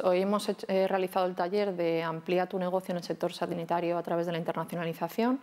Hoy hemos realizado el taller de Amplía tu negocio en el sector sanitario a través de la internacionalización.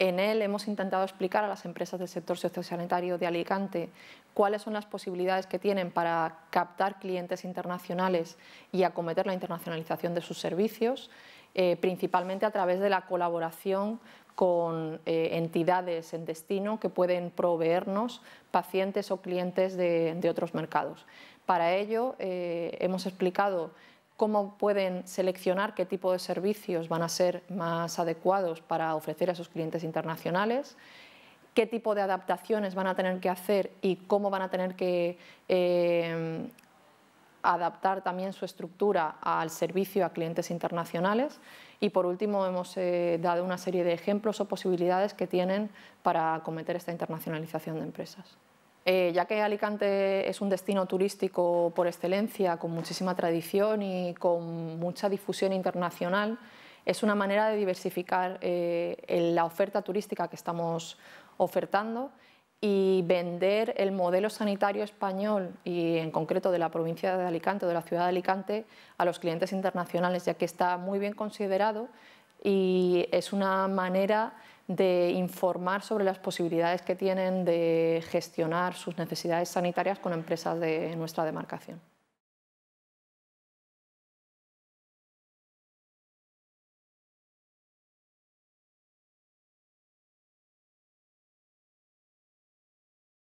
En él hemos intentado explicar a las empresas del sector sociosanitario de Alicante cuáles son las posibilidades que tienen para captar clientes internacionales y acometer la internacionalización de sus servicios eh, principalmente a través de la colaboración con eh, entidades en destino que pueden proveernos pacientes o clientes de, otros mercados. Para ello eh, hemos explicado cómo pueden seleccionar qué tipo de servicios van a ser más adecuados para ofrecer a sus clientes internacionales, qué tipo de adaptaciones van a tener que hacer y cómo van a tener que adaptar también su estructura al servicio a clientes internacionales y por último hemos eh, dado una serie de ejemplos o posibilidades que tienen para acometer esta internacionalización de empresas. Eh, ya que Alicante es un destino turístico por excelencia, con muchísima tradición y con mucha difusión internacional, es una manera de diversificar eh, la oferta turística que estamos ofertando y vender el modelo sanitario español y en concreto de la provincia de Alicante o de la ciudad de Alicante a los clientes internacionales, ya que está muy bien considerado y es una manera de informar sobre las posibilidades que tienen de gestionar sus necesidades sanitarias con empresas de nuestra demarcación.